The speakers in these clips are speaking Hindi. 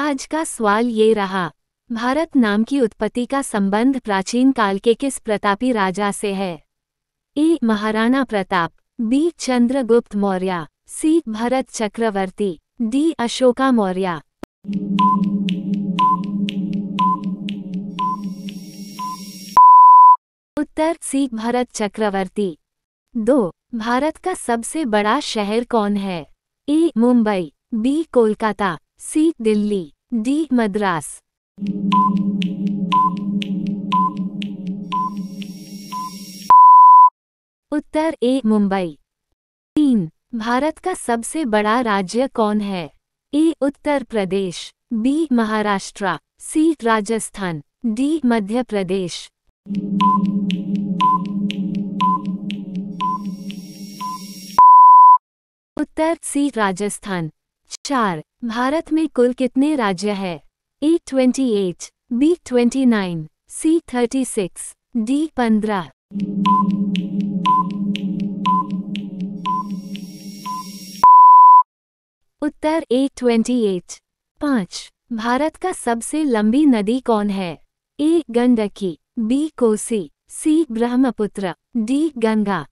आज का सवाल ये रहा भारत नाम की उत्पत्ति का संबंध प्राचीन काल के किस प्रतापी राजा से है A Maharana Pratap B Chandragupta Maurya C Bharat Chakravarti D Ashoka Maurya उत्तर सी भरत चक्रवर्ती दो भारत का सबसे बड़ा शहर कौन है A Mumbai B Kolkata C Delhi D Madras उत्तर ए मुंबई तीन भारत का सबसे बड़ा राज्य कौन है A Uttar Pradesh B Maharashtra C Rajasthan D Madhya Pradesh उत्तर सी राजस्थान चार भारत में कुल कितने राज्य है A twenty eight B twenty nine C thirty six D पंद्रह उत्तर ए ट्वेंटी एट पाँच भारत का सबसे लंबी नदी कौन है A Gandaki B Kosi C Brahmaputra D Ganga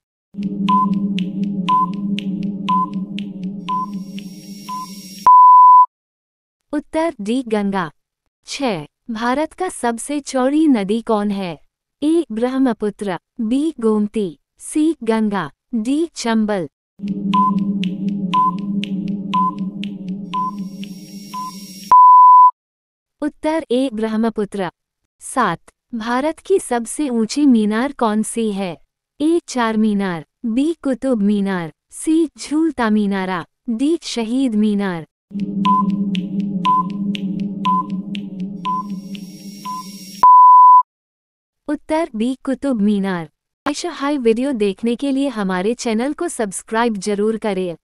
उत्तर डी गंगा छह भारत का सबसे चौड़ी नदी कौन है A Brahmaputra B Gomti C Ganga D Chambal उत्तर ए ब्रह्मपुत्र सात भारत की सबसे ऊंची मीनार कौन सी है ए चार मीनार बी कुतुब मीनार सी झूलता मीनारा डी शहीद मीनार उत्तर बी कुतुब मीनार ऐशा हाई वीडियो देखने के लिए हमारे चैनल को सब्सक्राइब जरूर करें